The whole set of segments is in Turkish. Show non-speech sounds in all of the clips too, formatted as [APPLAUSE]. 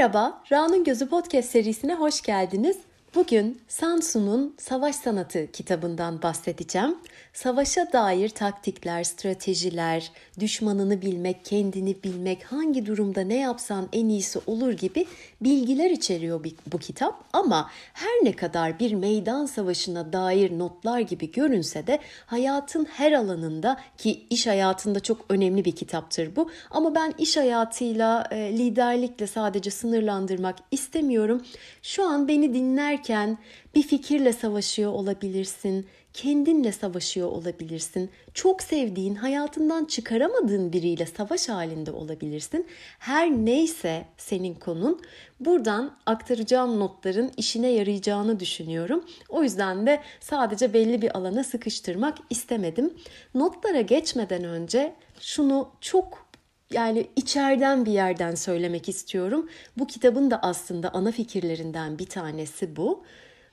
Merhaba, Ra'nın Gözü Podcast serisine hoş geldiniz. Bugün Sansu'nun Savaş Sanatı kitabından bahsedeceğim. Savaşa dair taktikler, stratejiler, düşmanını bilmek, kendini bilmek, hangi durumda ne yapsan en iyisi olur gibi bilgiler içeriyor bu kitap. Ama her ne kadar bir meydan savaşına dair notlar gibi görünse de hayatın her alanında ki iş hayatında çok önemli bir kitaptır bu. Ama ben iş hayatıyla, e, liderlikle sadece sınırlandırmak istemiyorum. Şu an beni dinler yaşarken bir fikirle savaşıyor olabilirsin, kendinle savaşıyor olabilirsin, çok sevdiğin, hayatından çıkaramadığın biriyle savaş halinde olabilirsin. Her neyse senin konun, buradan aktaracağım notların işine yarayacağını düşünüyorum. O yüzden de sadece belli bir alana sıkıştırmak istemedim. Notlara geçmeden önce şunu çok yani içeriden bir yerden söylemek istiyorum. Bu kitabın da aslında ana fikirlerinden bir tanesi bu.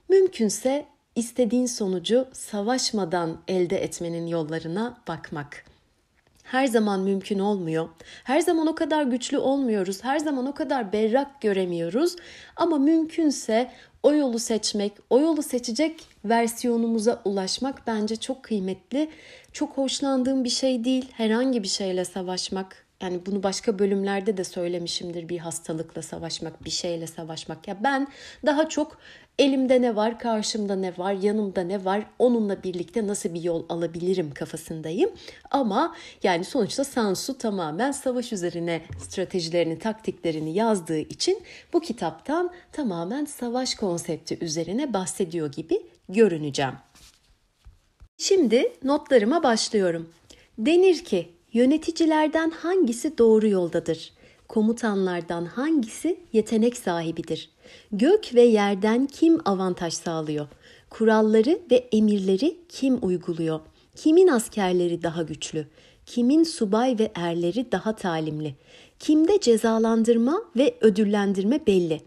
Mümkünse istediğin sonucu savaşmadan elde etmenin yollarına bakmak. Her zaman mümkün olmuyor. Her zaman o kadar güçlü olmuyoruz. Her zaman o kadar berrak göremiyoruz. Ama mümkünse o yolu seçmek, o yolu seçecek versiyonumuza ulaşmak bence çok kıymetli. Çok hoşlandığım bir şey değil. Herhangi bir şeyle savaşmak yani bunu başka bölümlerde de söylemişimdir bir hastalıkla savaşmak, bir şeyle savaşmak. Ya ben daha çok elimde ne var, karşımda ne var, yanımda ne var, onunla birlikte nasıl bir yol alabilirim kafasındayım. Ama yani sonuçta Sansu tamamen savaş üzerine stratejilerini, taktiklerini yazdığı için bu kitaptan tamamen savaş konsepti üzerine bahsediyor gibi görüneceğim. Şimdi notlarıma başlıyorum. Denir ki Yöneticilerden hangisi doğru yoldadır? Komutanlardan hangisi yetenek sahibidir? Gök ve yerden kim avantaj sağlıyor? Kuralları ve emirleri kim uyguluyor? Kimin askerleri daha güçlü? Kimin subay ve erleri daha talimli? Kimde cezalandırma ve ödüllendirme belli?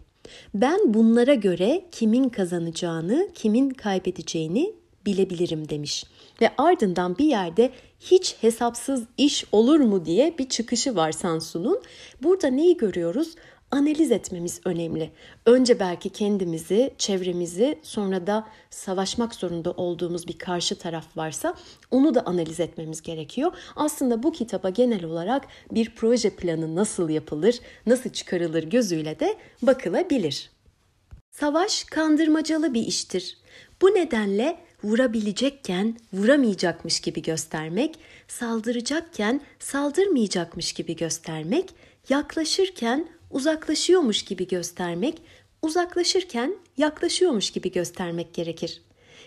Ben bunlara göre kimin kazanacağını, kimin kaybedeceğini bilebilirim demiş. Ve ardından bir yerde hiç hesapsız iş olur mu diye bir çıkışı var Sansu'nun. Burada neyi görüyoruz? Analiz etmemiz önemli. Önce belki kendimizi, çevremizi, sonra da savaşmak zorunda olduğumuz bir karşı taraf varsa onu da analiz etmemiz gerekiyor. Aslında bu kitaba genel olarak bir proje planı nasıl yapılır, nasıl çıkarılır gözüyle de bakılabilir. Savaş kandırmacalı bir iştir. Bu nedenle vurabilecekken vuramayacakmış gibi göstermek, saldıracakken saldırmayacakmış gibi göstermek, yaklaşırken uzaklaşıyormuş gibi göstermek, uzaklaşırken yaklaşıyormuş gibi göstermek gerekir.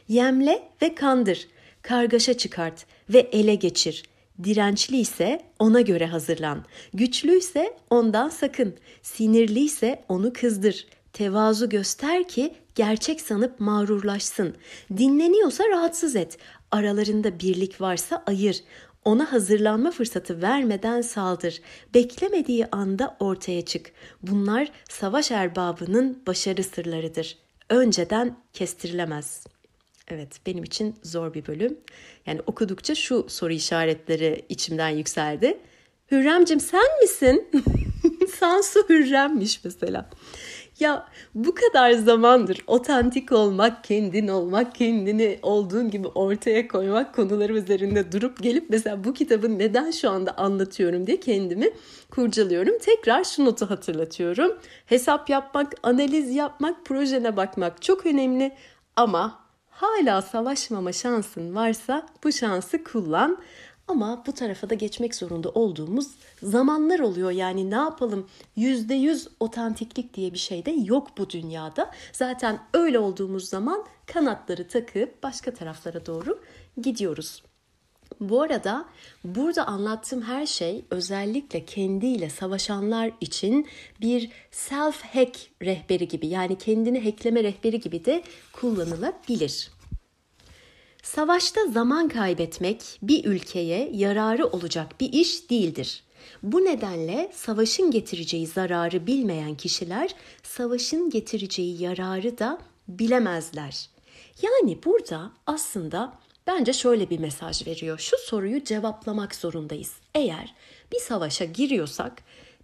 Yemle ve kandır, kargaşa çıkart ve ele geçir. Dirençli ise ona göre hazırlan. Güçlü ise ondan sakın. Sinirli ise onu kızdır. Tevazu göster ki gerçek sanıp mağrurlaşsın. Dinleniyorsa rahatsız et. Aralarında birlik varsa ayır. Ona hazırlanma fırsatı vermeden saldır. Beklemediği anda ortaya çık. Bunlar savaş erbabının başarı sırlarıdır. Önceden kestirilemez.'' Evet benim için zor bir bölüm. Yani okudukça şu soru işaretleri içimden yükseldi. Hürremcim sen misin? [LAUGHS] Sansu Hürrem'miş mesela. Ya bu kadar zamandır otantik olmak, kendin olmak, kendini olduğun gibi ortaya koymak konuları üzerinde durup gelip mesela bu kitabı neden şu anda anlatıyorum diye kendimi kurcalıyorum. Tekrar şu notu hatırlatıyorum. Hesap yapmak, analiz yapmak, projene bakmak çok önemli ama hala savaşmama şansın varsa bu şansı kullan. Ama bu tarafa da geçmek zorunda olduğumuz zamanlar oluyor. Yani ne yapalım yüzde yüz otantiklik diye bir şey de yok bu dünyada. Zaten öyle olduğumuz zaman kanatları takıp başka taraflara doğru gidiyoruz. Bu arada burada anlattığım her şey özellikle kendiyle savaşanlar için bir self hack rehberi gibi yani kendini hackleme rehberi gibi de kullanılabilir. Savaşta zaman kaybetmek bir ülkeye yararı olacak bir iş değildir. Bu nedenle savaşın getireceği zararı bilmeyen kişiler savaşın getireceği yararı da bilemezler. Yani burada aslında bence şöyle bir mesaj veriyor. Şu soruyu cevaplamak zorundayız. Eğer bir savaşa giriyorsak,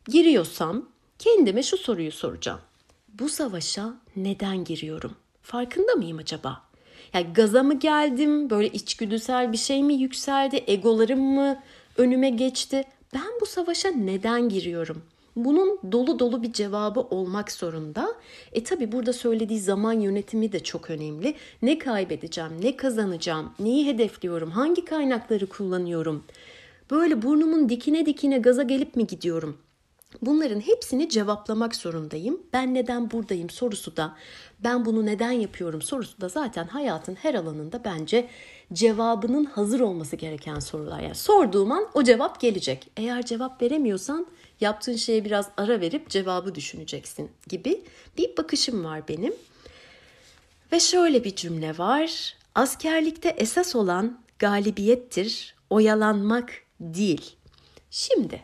giriyorsam kendime şu soruyu soracağım. Bu savaşa neden giriyorum? Farkında mıyım acaba? Yani gaza mı geldim? Böyle içgüdüsel bir şey mi yükseldi? Egolarım mı önüme geçti? Ben bu savaşa neden giriyorum? Bunun dolu dolu bir cevabı olmak zorunda. E tabi burada söylediği zaman yönetimi de çok önemli. Ne kaybedeceğim, ne kazanacağım, neyi hedefliyorum, hangi kaynakları kullanıyorum? Böyle burnumun dikine dikine gaza gelip mi gidiyorum? Bunların hepsini cevaplamak zorundayım. Ben neden buradayım sorusu da, ben bunu neden yapıyorum sorusu da zaten hayatın her alanında bence cevabının hazır olması gereken sorular. Yani sorduğum an o cevap gelecek. Eğer cevap veremiyorsan yaptığın şeye biraz ara verip cevabı düşüneceksin gibi bir bakışım var benim. Ve şöyle bir cümle var. Askerlikte esas olan galibiyettir, oyalanmak değil. Şimdi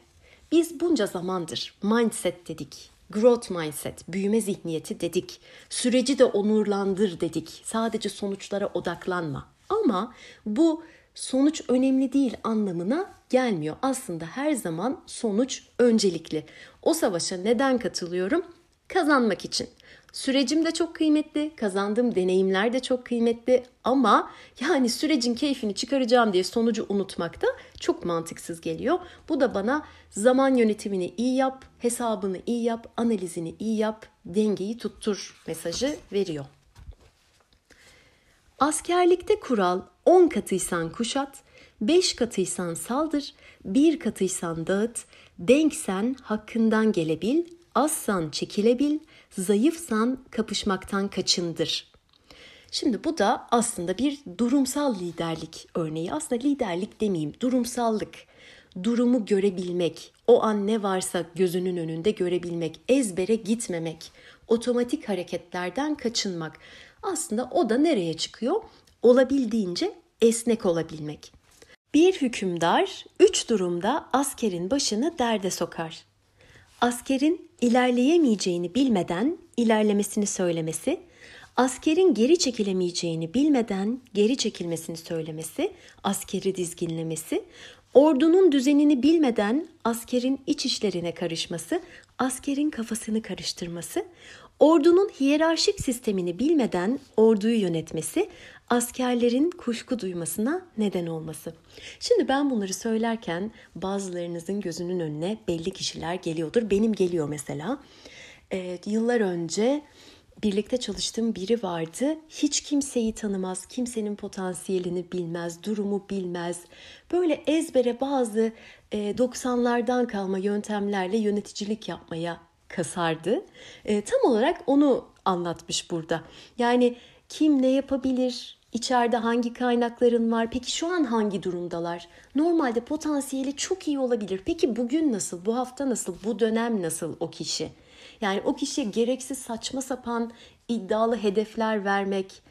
biz bunca zamandır mindset dedik, growth mindset, büyüme zihniyeti dedik, süreci de onurlandır dedik, sadece sonuçlara odaklanma. Ama bu sonuç önemli değil anlamına gelmiyor. Aslında her zaman sonuç öncelikli. O savaşa neden katılıyorum? Kazanmak için. Sürecim de çok kıymetli, kazandığım deneyimler de çok kıymetli ama yani sürecin keyfini çıkaracağım diye sonucu unutmak da çok mantıksız geliyor. Bu da bana zaman yönetimini iyi yap, hesabını iyi yap, analizini iyi yap, dengeyi tuttur mesajı veriyor. Askerlikte kural 10 katıysan kuşat, 5 katıysan saldır, 1 katıysan dağıt, denksen hakkından gelebil, azsan çekilebil, zayıfsan kapışmaktan kaçındır. Şimdi bu da aslında bir durumsal liderlik örneği. Aslında liderlik demeyeyim, durumsallık. Durumu görebilmek, o an ne varsa gözünün önünde görebilmek, ezbere gitmemek, otomatik hareketlerden kaçınmak. Aslında o da nereye çıkıyor? Olabildiğince esnek olabilmek. Bir hükümdar üç durumda askerin başını derde sokar askerin ilerleyemeyeceğini bilmeden ilerlemesini söylemesi, askerin geri çekilemeyeceğini bilmeden geri çekilmesini söylemesi, askeri dizginlemesi, ordunun düzenini bilmeden askerin iç işlerine karışması, askerin kafasını karıştırması, ordunun hiyerarşik sistemini bilmeden orduyu yönetmesi, askerlerin kuşku duymasına neden olması. Şimdi ben bunları söylerken bazılarınızın gözünün önüne belli kişiler geliyordur. Benim geliyor mesela. Evet, yıllar önce birlikte çalıştığım biri vardı. Hiç kimseyi tanımaz, kimsenin potansiyelini bilmez, durumu bilmez. Böyle ezbere bazı 90'lardan e, kalma yöntemlerle yöneticilik yapmaya kasardı. E, tam olarak onu anlatmış burada. Yani kim ne yapabilir, İçeride hangi kaynakların var? Peki şu an hangi durumdalar? Normalde potansiyeli çok iyi olabilir. Peki bugün nasıl? Bu hafta nasıl? Bu dönem nasıl o kişi? Yani o kişiye gereksiz saçma sapan iddialı hedefler vermek,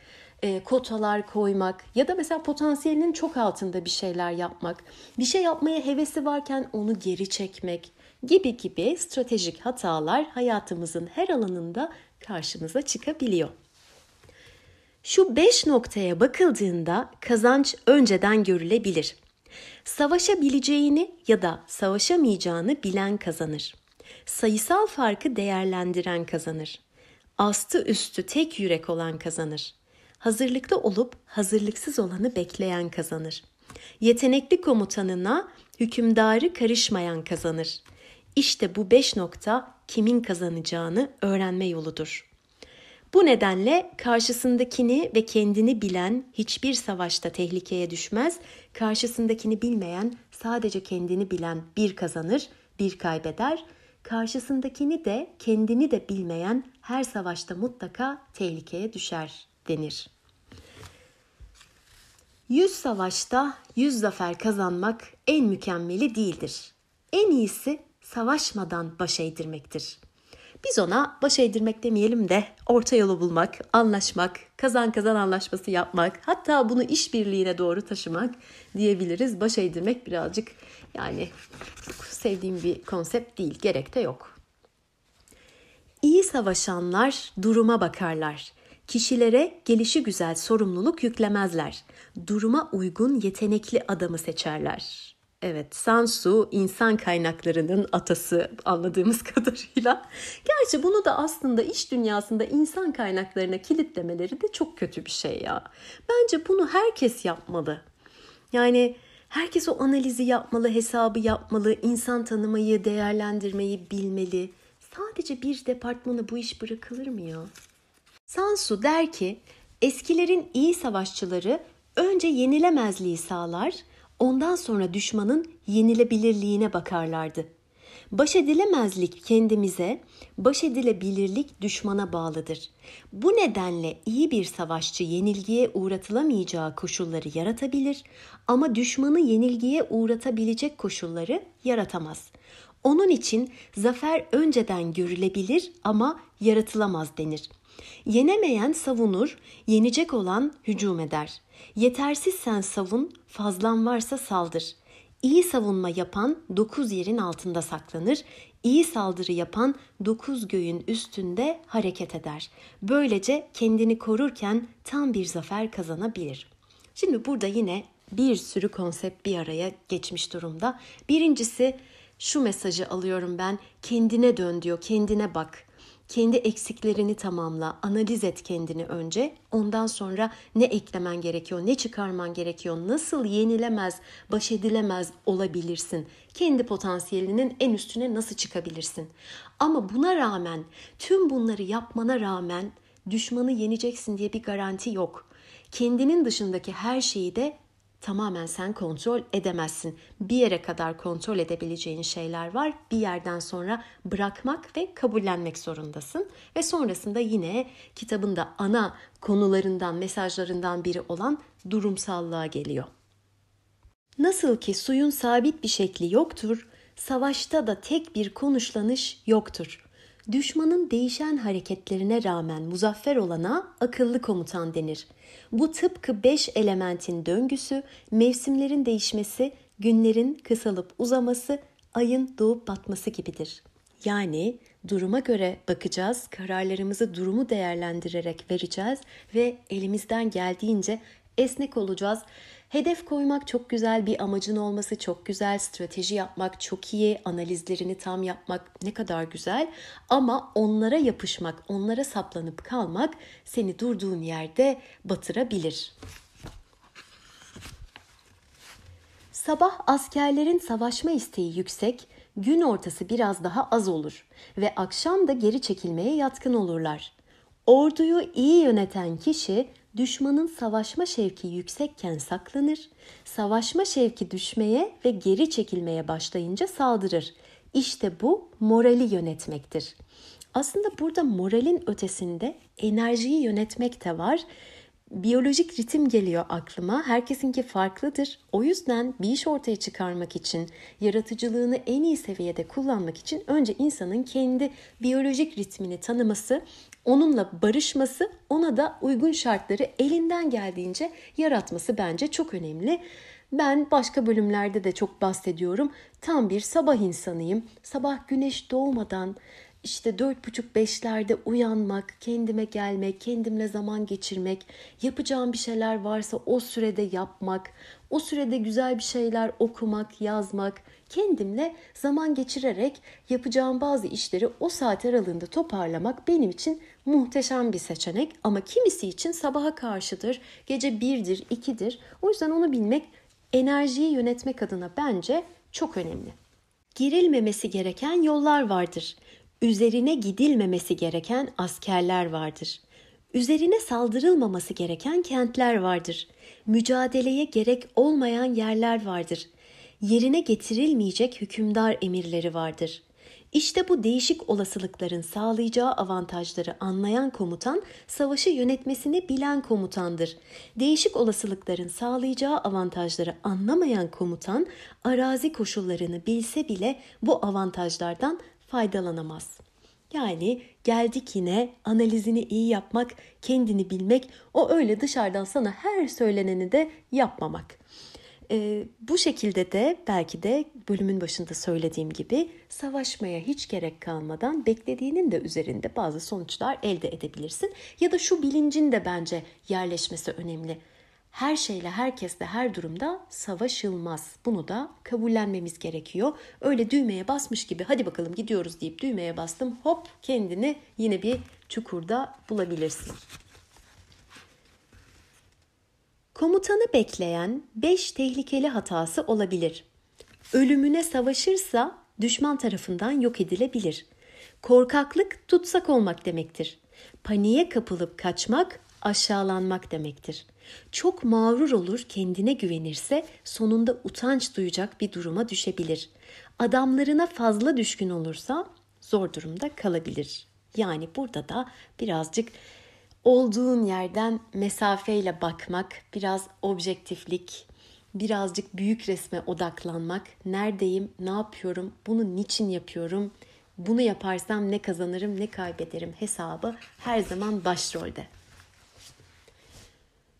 e, kotalar koymak ya da mesela potansiyelinin çok altında bir şeyler yapmak, bir şey yapmaya hevesi varken onu geri çekmek gibi gibi stratejik hatalar hayatımızın her alanında karşımıza çıkabiliyor. Şu beş noktaya bakıldığında kazanç önceden görülebilir. Savaşabileceğini ya da savaşamayacağını bilen kazanır. Sayısal farkı değerlendiren kazanır. Astı üstü tek yürek olan kazanır. Hazırlıklı olup hazırlıksız olanı bekleyen kazanır. Yetenekli komutanına hükümdarı karışmayan kazanır. İşte bu beş nokta kimin kazanacağını öğrenme yoludur. Bu nedenle karşısındakini ve kendini bilen hiçbir savaşta tehlikeye düşmez. Karşısındakini bilmeyen sadece kendini bilen bir kazanır, bir kaybeder. Karşısındakini de kendini de bilmeyen her savaşta mutlaka tehlikeye düşer denir. Yüz savaşta yüz zafer kazanmak en mükemmeli değildir. En iyisi savaşmadan başa edirmektir. Biz ona baş edirmek demeyelim de orta yolu bulmak, anlaşmak, kazan kazan anlaşması yapmak, hatta bunu işbirliğine doğru taşımak diyebiliriz. Baş edirmek birazcık yani sevdiğim bir konsept değil, gerek de yok. İyi savaşanlar duruma bakarlar. Kişilere gelişi güzel sorumluluk yüklemezler. Duruma uygun yetenekli adamı seçerler. Evet, Sansu insan kaynaklarının atası anladığımız [LAUGHS] kadarıyla. Gerçi bunu da aslında iş dünyasında insan kaynaklarına kilitlemeleri de çok kötü bir şey ya. Bence bunu herkes yapmalı. Yani herkes o analizi yapmalı, hesabı yapmalı, insan tanımayı, değerlendirmeyi bilmeli. Sadece bir departmana bu iş bırakılır mı ya? Sansu der ki, eskilerin iyi savaşçıları önce yenilemezliği sağlar, Ondan sonra düşmanın yenilebilirliğine bakarlardı. Baş edilemezlik kendimize, baş edilebilirlik düşmana bağlıdır. Bu nedenle iyi bir savaşçı yenilgiye uğratılamayacağı koşulları yaratabilir ama düşmanı yenilgiye uğratabilecek koşulları yaratamaz. Onun için zafer önceden görülebilir ama yaratılamaz denir. Yenemeyen savunur, yenecek olan hücum eder. Yetersizsen savun, fazlan varsa saldır. İyi savunma yapan dokuz yerin altında saklanır, iyi saldırı yapan dokuz göğün üstünde hareket eder. Böylece kendini korurken tam bir zafer kazanabilir. Şimdi burada yine bir sürü konsept bir araya geçmiş durumda. Birincisi şu mesajı alıyorum ben. Kendine dön diyor, kendine bak kendi eksiklerini tamamla, analiz et kendini önce. Ondan sonra ne eklemen gerekiyor, ne çıkarman gerekiyor, nasıl yenilemez, baş edilemez olabilirsin. Kendi potansiyelinin en üstüne nasıl çıkabilirsin? Ama buna rağmen, tüm bunları yapmana rağmen düşmanı yeneceksin diye bir garanti yok. Kendinin dışındaki her şeyi de tamamen sen kontrol edemezsin. Bir yere kadar kontrol edebileceğin şeyler var. Bir yerden sonra bırakmak ve kabullenmek zorundasın. Ve sonrasında yine kitabın da ana konularından, mesajlarından biri olan durumsallığa geliyor. Nasıl ki suyun sabit bir şekli yoktur, savaşta da tek bir konuşlanış yoktur. Düşmanın değişen hareketlerine rağmen muzaffer olana akıllı komutan denir. Bu tıpkı beş elementin döngüsü, mevsimlerin değişmesi, günlerin kısalıp uzaması, ayın doğup batması gibidir. Yani duruma göre bakacağız, kararlarımızı durumu değerlendirerek vereceğiz ve elimizden geldiğince esnek olacağız. Hedef koymak çok güzel, bir amacın olması çok güzel, strateji yapmak çok iyi, analizlerini tam yapmak ne kadar güzel ama onlara yapışmak, onlara saplanıp kalmak seni durduğun yerde batırabilir. Sabah askerlerin savaşma isteği yüksek, gün ortası biraz daha az olur ve akşam da geri çekilmeye yatkın olurlar. Orduyu iyi yöneten kişi düşmanın savaşma şevki yüksekken saklanır, savaşma şevki düşmeye ve geri çekilmeye başlayınca saldırır. İşte bu morali yönetmektir. Aslında burada moralin ötesinde enerjiyi yönetmek de var biyolojik ritim geliyor aklıma. Herkesinki farklıdır. O yüzden bir iş ortaya çıkarmak için, yaratıcılığını en iyi seviyede kullanmak için önce insanın kendi biyolojik ritmini tanıması, onunla barışması, ona da uygun şartları elinden geldiğince yaratması bence çok önemli. Ben başka bölümlerde de çok bahsediyorum. Tam bir sabah insanıyım. Sabah güneş doğmadan işte dört buçuk beşlerde uyanmak, kendime gelmek, kendimle zaman geçirmek, yapacağım bir şeyler varsa o sürede yapmak, o sürede güzel bir şeyler okumak, yazmak, kendimle zaman geçirerek yapacağım bazı işleri o saat aralığında toparlamak benim için muhteşem bir seçenek ama kimisi için sabaha karşıdır, gece birdir, ikidir. O yüzden onu bilmek enerjiyi yönetmek adına bence çok önemli. Girilmemesi gereken yollar vardır üzerine gidilmemesi gereken askerler vardır. Üzerine saldırılmaması gereken kentler vardır. Mücadeleye gerek olmayan yerler vardır. Yerine getirilmeyecek hükümdar emirleri vardır. İşte bu değişik olasılıkların sağlayacağı avantajları anlayan komutan, savaşı yönetmesini bilen komutandır. Değişik olasılıkların sağlayacağı avantajları anlamayan komutan, arazi koşullarını bilse bile bu avantajlardan faydalanamaz. Yani geldik yine analizini iyi yapmak, kendini bilmek, o öyle dışarıdan sana her söyleneni de yapmamak. E, bu şekilde de belki de bölümün başında söylediğim gibi savaşmaya hiç gerek kalmadan beklediğinin de üzerinde bazı sonuçlar elde edebilirsin. Ya da şu bilincin de bence yerleşmesi önemli her şeyle herkesle her durumda savaşılmaz. Bunu da kabullenmemiz gerekiyor. Öyle düğmeye basmış gibi hadi bakalım gidiyoruz deyip düğmeye bastım hop kendini yine bir çukurda bulabilirsin. Komutanı bekleyen 5 tehlikeli hatası olabilir. Ölümüne savaşırsa düşman tarafından yok edilebilir. Korkaklık tutsak olmak demektir. Paniğe kapılıp kaçmak aşağılanmak demektir. Çok mağrur olur, kendine güvenirse sonunda utanç duyacak bir duruma düşebilir. Adamlarına fazla düşkün olursa zor durumda kalabilir. Yani burada da birazcık olduğun yerden mesafeyle bakmak, biraz objektiflik, birazcık büyük resme odaklanmak, neredeyim, ne yapıyorum, bunu niçin yapıyorum, bunu yaparsam ne kazanırım, ne kaybederim hesabı her zaman başrolde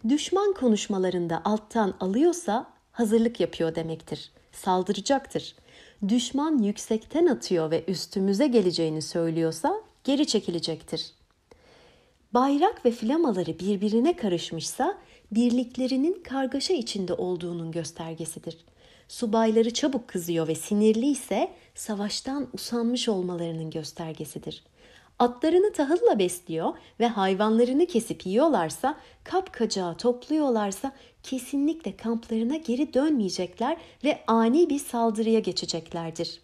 düşman konuşmalarında alttan alıyorsa hazırlık yapıyor demektir. Saldıracaktır. Düşman yüksekten atıyor ve üstümüze geleceğini söylüyorsa geri çekilecektir. Bayrak ve flamaları birbirine karışmışsa birliklerinin kargaşa içinde olduğunun göstergesidir. Subayları çabuk kızıyor ve sinirli ise savaştan usanmış olmalarının göstergesidir.'' atlarını tahılla besliyor ve hayvanlarını kesip yiyorlarsa, kapkacağı topluyorlarsa kesinlikle kamplarına geri dönmeyecekler ve ani bir saldırıya geçeceklerdir.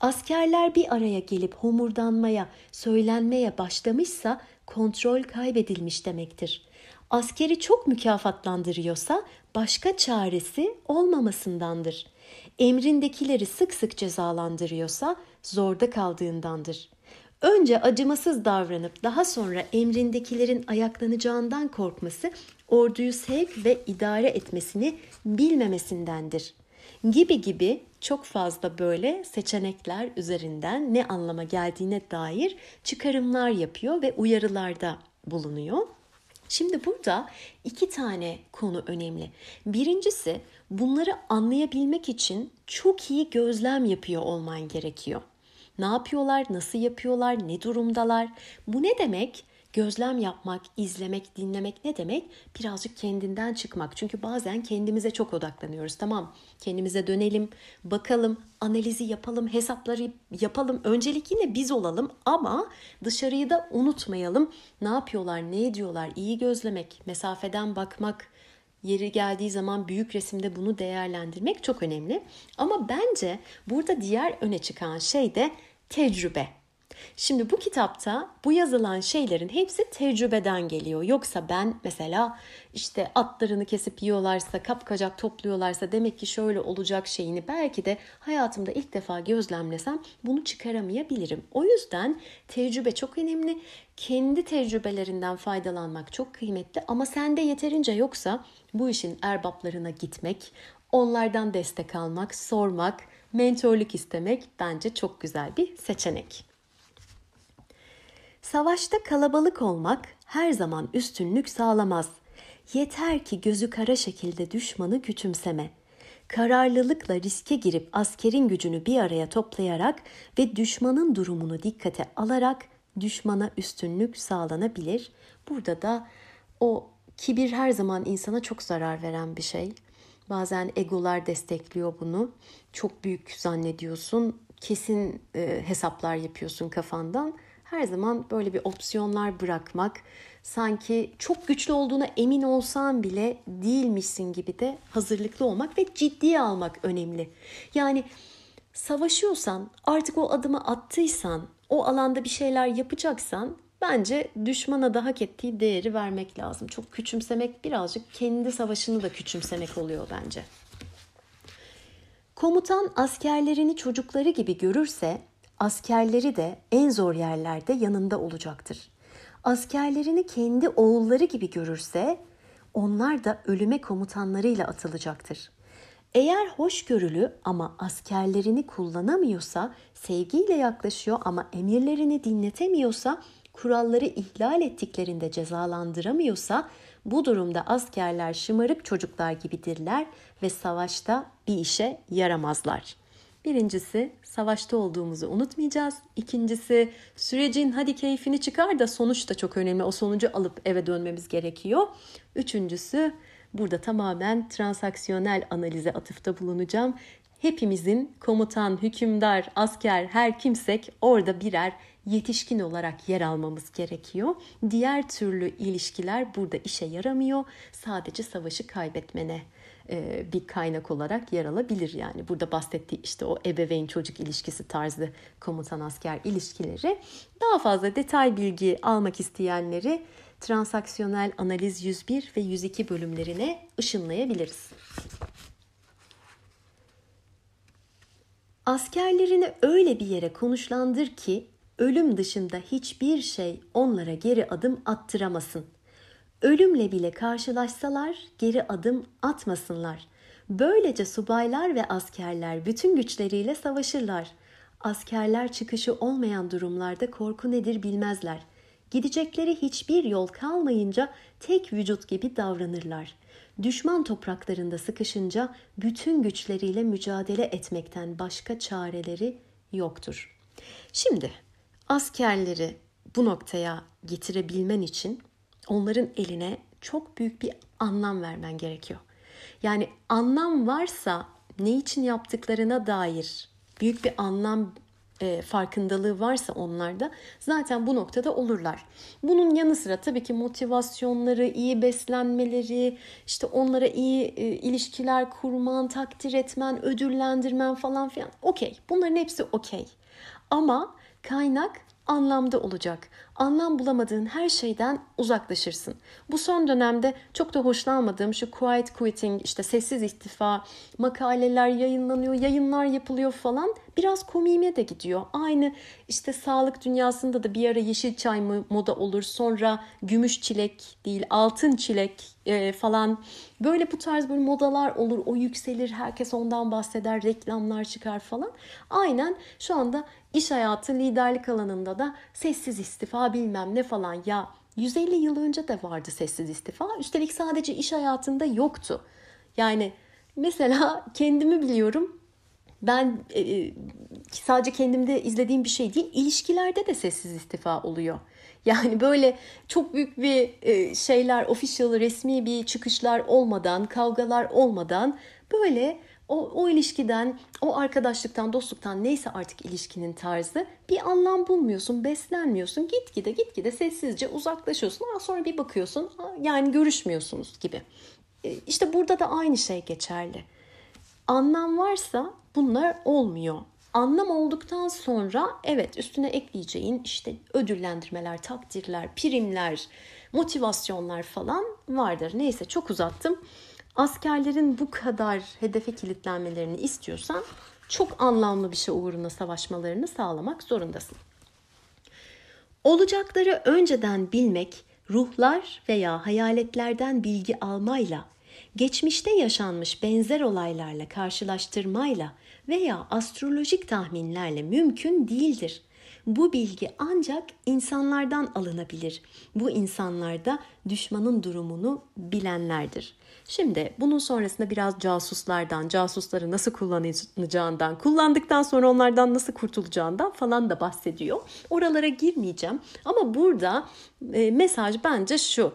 Askerler bir araya gelip homurdanmaya, söylenmeye başlamışsa kontrol kaybedilmiş demektir. Askeri çok mükafatlandırıyorsa başka çaresi olmamasındandır. Emrindekileri sık sık cezalandırıyorsa zorda kaldığındandır.'' Önce acımasız davranıp daha sonra emrindekilerin ayaklanacağından korkması orduyu sevk ve idare etmesini bilmemesindendir. Gibi gibi çok fazla böyle seçenekler üzerinden ne anlama geldiğine dair çıkarımlar yapıyor ve uyarılarda bulunuyor. Şimdi burada iki tane konu önemli. Birincisi bunları anlayabilmek için çok iyi gözlem yapıyor olman gerekiyor. Ne yapıyorlar, nasıl yapıyorlar, ne durumdalar? Bu ne demek? Gözlem yapmak, izlemek, dinlemek ne demek? Birazcık kendinden çıkmak. Çünkü bazen kendimize çok odaklanıyoruz. Tamam, kendimize dönelim, bakalım, analizi yapalım, hesapları yapalım. Öncelik yine biz olalım ama dışarıyı da unutmayalım. Ne yapıyorlar, ne ediyorlar? İyi gözlemek, mesafeden bakmak, yeri geldiği zaman büyük resimde bunu değerlendirmek çok önemli. Ama bence burada diğer öne çıkan şey de tecrübe. Şimdi bu kitapta bu yazılan şeylerin hepsi tecrübeden geliyor. Yoksa ben mesela işte atlarını kesip yiyorlarsa, kapkacak topluyorlarsa demek ki şöyle olacak şeyini belki de hayatımda ilk defa gözlemlesem bunu çıkaramayabilirim. O yüzden tecrübe çok önemli. Kendi tecrübelerinden faydalanmak çok kıymetli ama sende yeterince yoksa bu işin erbaplarına gitmek, onlardan destek almak, sormak, Mentorluk istemek bence çok güzel bir seçenek. Savaşta kalabalık olmak her zaman üstünlük sağlamaz. Yeter ki gözü kara şekilde düşmanı küçümseme. Kararlılıkla riske girip askerin gücünü bir araya toplayarak ve düşmanın durumunu dikkate alarak düşmana üstünlük sağlanabilir. Burada da o kibir her zaman insana çok zarar veren bir şey. Bazen egolar destekliyor bunu. Çok büyük zannediyorsun. Kesin e, hesaplar yapıyorsun kafandan. Her zaman böyle bir opsiyonlar bırakmak, sanki çok güçlü olduğuna emin olsan bile değilmişsin gibi de hazırlıklı olmak ve ciddiye almak önemli. Yani savaşıyorsan, artık o adımı attıysan, o alanda bir şeyler yapacaksan Bence düşmana da hak ettiği değeri vermek lazım. Çok küçümsemek birazcık kendi savaşını da küçümsemek oluyor bence. Komutan askerlerini çocukları gibi görürse askerleri de en zor yerlerde yanında olacaktır. Askerlerini kendi oğulları gibi görürse onlar da ölüme komutanlarıyla atılacaktır. Eğer hoşgörülü ama askerlerini kullanamıyorsa, sevgiyle yaklaşıyor ama emirlerini dinletemiyorsa kuralları ihlal ettiklerinde cezalandıramıyorsa bu durumda askerler şımarık çocuklar gibidirler ve savaşta bir işe yaramazlar. Birincisi savaşta olduğumuzu unutmayacağız. İkincisi sürecin hadi keyfini çıkar da sonuç da çok önemli. O sonucu alıp eve dönmemiz gerekiyor. Üçüncüsü burada tamamen transaksiyonel analize atıfta bulunacağım. Hepimizin komutan, hükümdar, asker, her kimsek orada birer yetişkin olarak yer almamız gerekiyor. Diğer türlü ilişkiler burada işe yaramıyor. Sadece savaşı kaybetmene e, bir kaynak olarak yer alabilir yani. Burada bahsettiği işte o ebeveyn çocuk ilişkisi tarzı komutan asker ilişkileri. Daha fazla detay bilgi almak isteyenleri transaksiyonel analiz 101 ve 102 bölümlerine ışınlayabiliriz. Askerlerini öyle bir yere konuşlandır ki ölüm dışında hiçbir şey onlara geri adım attıramasın. Ölümle bile karşılaşsalar geri adım atmasınlar. Böylece subaylar ve askerler bütün güçleriyle savaşırlar. Askerler çıkışı olmayan durumlarda korku nedir bilmezler. Gidecekleri hiçbir yol kalmayınca tek vücut gibi davranırlar. Düşman topraklarında sıkışınca bütün güçleriyle mücadele etmekten başka çareleri yoktur. Şimdi askerleri bu noktaya getirebilmen için onların eline çok büyük bir anlam vermen gerekiyor. Yani anlam varsa ne için yaptıklarına dair büyük bir anlam e, farkındalığı varsa onlarda zaten bu noktada olurlar. Bunun yanı sıra tabii ki motivasyonları, iyi beslenmeleri, işte onlara iyi e, ilişkiler kurman, takdir etmen, ödüllendirmen falan filan okey. Bunların hepsi okey. Ama Kaynak anlamda olacak. Anlam bulamadığın her şeyden uzaklaşırsın. Bu son dönemde çok da hoşlanmadığım şu quiet quitting, işte sessiz istifa, makaleler yayınlanıyor, yayınlar yapılıyor falan biraz komiğime de gidiyor. Aynı işte sağlık dünyasında da bir ara yeşil çay moda olur, sonra gümüş çilek değil altın çilek e, falan böyle bu tarz böyle modalar olur, o yükselir, herkes ondan bahseder, reklamlar çıkar falan. Aynen şu anda İş hayatı, liderlik alanında da sessiz istifa bilmem ne falan ya 150 yıl önce de vardı sessiz istifa. Üstelik sadece iş hayatında yoktu. Yani mesela [LAUGHS] kendimi biliyorum. Ben e, e, sadece kendimde izlediğim bir şey değil, ilişkilerde de sessiz istifa oluyor. Yani böyle çok büyük bir e, şeyler, official, resmi bir çıkışlar olmadan, kavgalar olmadan böyle o, o ilişkiden, o arkadaşlıktan, dostluktan neyse artık ilişkinin tarzı bir anlam bulmuyorsun, beslenmiyorsun. Gitgide gitgide sessizce uzaklaşıyorsun. Aa, sonra bir bakıyorsun yani görüşmüyorsunuz gibi. E, işte burada da aynı şey geçerli. Anlam varsa bunlar olmuyor. Anlam olduktan sonra evet üstüne ekleyeceğin işte ödüllendirmeler, takdirler, primler, motivasyonlar falan vardır. Neyse çok uzattım askerlerin bu kadar hedefe kilitlenmelerini istiyorsan çok anlamlı bir şey uğruna savaşmalarını sağlamak zorundasın. Olacakları önceden bilmek, ruhlar veya hayaletlerden bilgi almayla, geçmişte yaşanmış benzer olaylarla karşılaştırmayla veya astrolojik tahminlerle mümkün değildir. Bu bilgi ancak insanlardan alınabilir. Bu insanlar da düşmanın durumunu bilenlerdir. Şimdi bunun sonrasında biraz casuslardan, casusları nasıl kullanacağından, kullandıktan sonra onlardan nasıl kurtulacağından falan da bahsediyor. Oralara girmeyeceğim ama burada e, mesaj bence şu.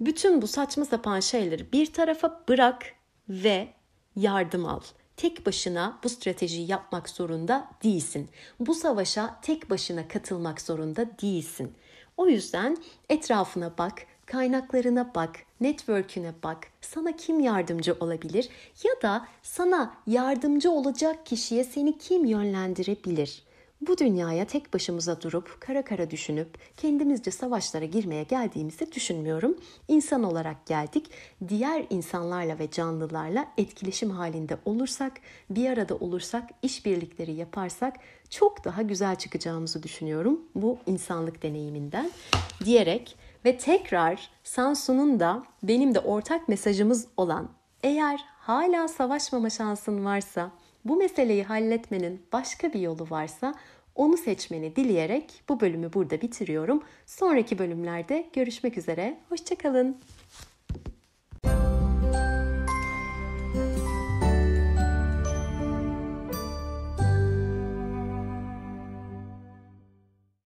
Bütün bu saçma sapan şeyleri bir tarafa bırak ve yardım al tek başına bu stratejiyi yapmak zorunda değilsin. Bu savaşa tek başına katılmak zorunda değilsin. O yüzden etrafına bak, kaynaklarına bak, network'üne bak. Sana kim yardımcı olabilir ya da sana yardımcı olacak kişiye seni kim yönlendirebilir? bu dünyaya tek başımıza durup kara kara düşünüp kendimizce savaşlara girmeye geldiğimizi düşünmüyorum. İnsan olarak geldik. Diğer insanlarla ve canlılarla etkileşim halinde olursak, bir arada olursak, işbirlikleri yaparsak çok daha güzel çıkacağımızı düşünüyorum bu insanlık deneyiminden diyerek ve tekrar Sansu'nun da benim de ortak mesajımız olan eğer hala savaşmama şansın varsa bu meseleyi halletmenin başka bir yolu varsa onu seçmeni dileyerek bu bölümü burada bitiriyorum. Sonraki bölümlerde görüşmek üzere. Hoşçakalın.